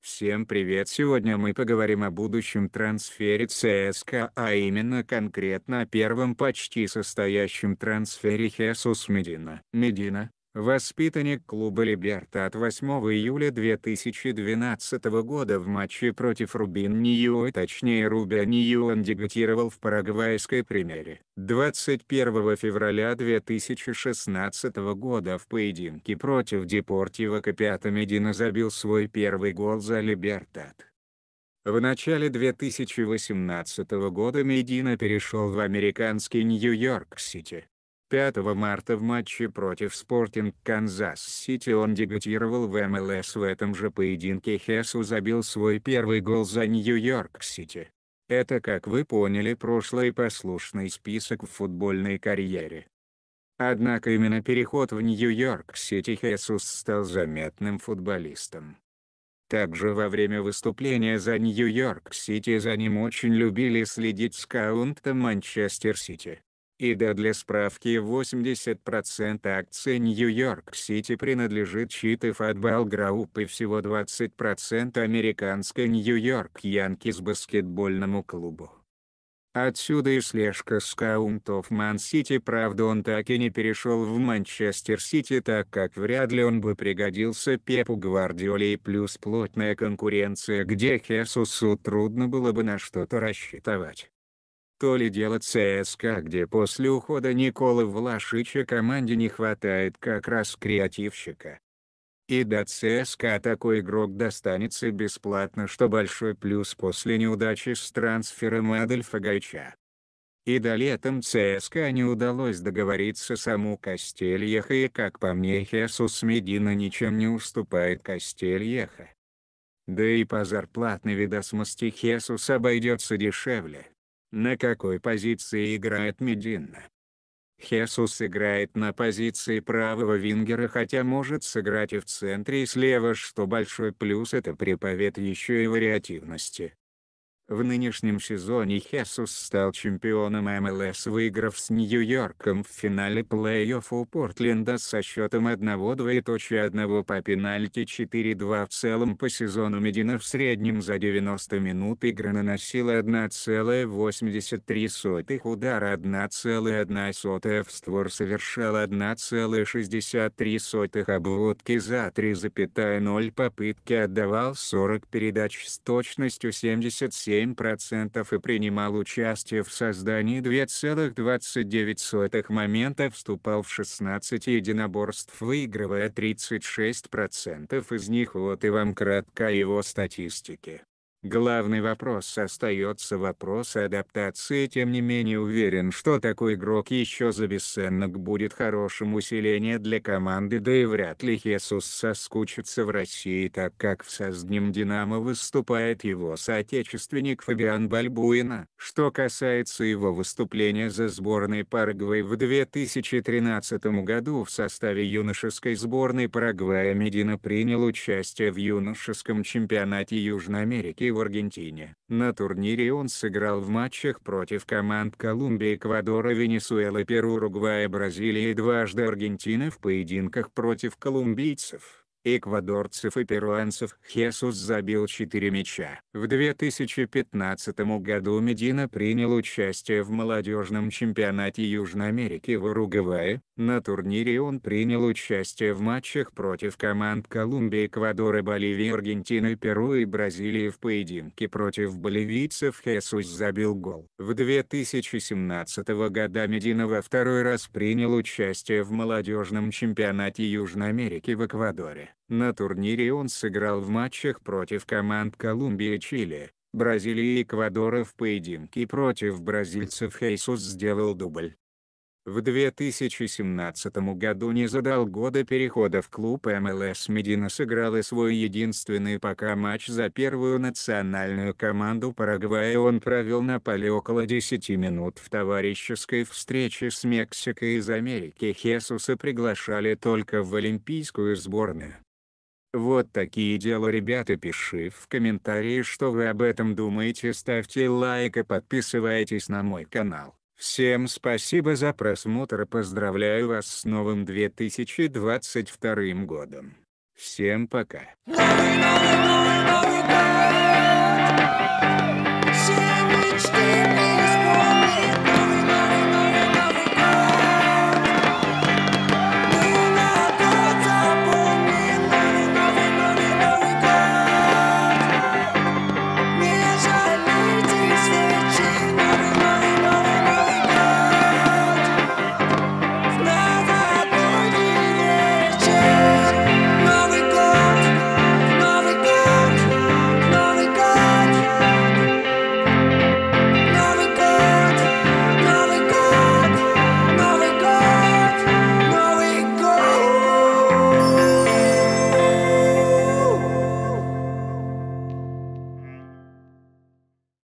Всем привет! Сегодня мы поговорим о будущем трансфере ЦСКА, а именно конкретно о первом почти состоящем трансфере Хесус Медина. Медина, Воспитанник клуба «Либерта» от 8 июля 2012 года в матче против Рубин Нио, точнее Рубя Ниюэн дебютировал в парагвайской премьере. 21 февраля 2016 года в поединке против Депортива Капиата Медина забил свой первый гол за «Либертат». В начале 2018 года Медина перешел в американский Нью-Йорк-Сити, 5 марта в матче против Спортинг Канзас-Сити он дебютировал в МЛС в этом же поединке Хесу забил свой первый гол за Нью-Йорк-Сити. Это как вы поняли прошлый послушный список в футбольной карьере. Однако именно переход в Нью-Йорк-Сити Хесус стал заметным футболистом. Также во время выступления за Нью-Йорк-Сити за ним очень любили следить с каунта Манчестер-Сити. И да для справки 80% акций Нью-Йорк-Сити принадлежит Читы Фатбал Групп и всего 20% американской Нью-Йорк Янки с баскетбольному клубу. Отсюда и слежка с каунтов Ман-Сити правда он так и не перешел в Манчестер-Сити так как вряд ли он бы пригодился Пепу Гвардиоле и плюс плотная конкуренция где Хесусу трудно было бы на что-то рассчитывать. То ли дело ЦСКА, где после ухода Николы Влашича команде не хватает как раз креативщика. И до ЦСКА такой игрок достанется бесплатно, что большой плюс после неудачи с трансфером Адольфа Гайча. И до летом ЦСКА не удалось договориться саму Костельеха и, как по мне, Хесус Медина ничем не уступает Костельеха. Да и по зарплатной видосмости Хесус обойдется дешевле. На какой позиции играет Медина? Хесус играет на позиции правого вингера хотя может сыграть и в центре и слева что большой плюс это приповед еще и вариативности. В нынешнем сезоне Хесус стал чемпионом МЛС, выиграв с Нью-Йорком в финале плей-офф у Портленда со счетом 1-2.1 по пенальти 4-2 в целом по сезону Медина в среднем за 90 минут игры наносила 1,83 удара 1,1 в створ совершал 1,63 обводки за 3,0 попытки отдавал 40 передач с точностью 77 7% и принимал участие в создании 2,29 момента вступал в 16 единоборств выигрывая 36% из них вот и вам краткая его статистики. Главный вопрос остается вопрос адаптации тем не менее уверен что такой игрок еще за бесценок будет хорошим усилением для команды да и вряд ли Хесус соскучится в России так как в Созднем Динамо выступает его соотечественник Фабиан Бальбуина. Что касается его выступления за сборной Парагвай в 2013 году в составе юношеской сборной Парагвая Медина принял участие в юношеском чемпионате Южной Америки в Аргентине. На турнире он сыграл в матчах против команд Колумбии, Эквадора, Венесуэлы, Перу, Уругвая, Бразилии и дважды Аргентины в поединках против колумбийцев эквадорцев и перуанцев Хесус забил 4 мяча. В 2015 году Медина принял участие в молодежном чемпионате Южной Америки в Уругвае. На турнире он принял участие в матчах против команд Колумбии, Эквадора, Боливии, Аргентины, Перу и Бразилии в поединке против боливийцев Хесус забил гол. В 2017 году Медина во второй раз принял участие в молодежном чемпионате Южной Америки в Эквадоре. На турнире он сыграл в матчах против команд Колумбии, Чили, Бразилии и Эквадора в поединке против бразильцев Хейсус сделал дубль, в 2017 году не задал года перехода в клуб МЛС Медина сыграл и свой единственный пока матч за первую национальную команду Парагвая он провел на поле около 10 минут в товарищеской встрече с Мексикой из Америки Хесуса приглашали только в олимпийскую сборную. Вот такие дела ребята пиши в комментарии что вы об этом думаете ставьте лайк и подписывайтесь на мой канал. Всем спасибо за просмотр и поздравляю вас с новым 2022 годом. Всем пока.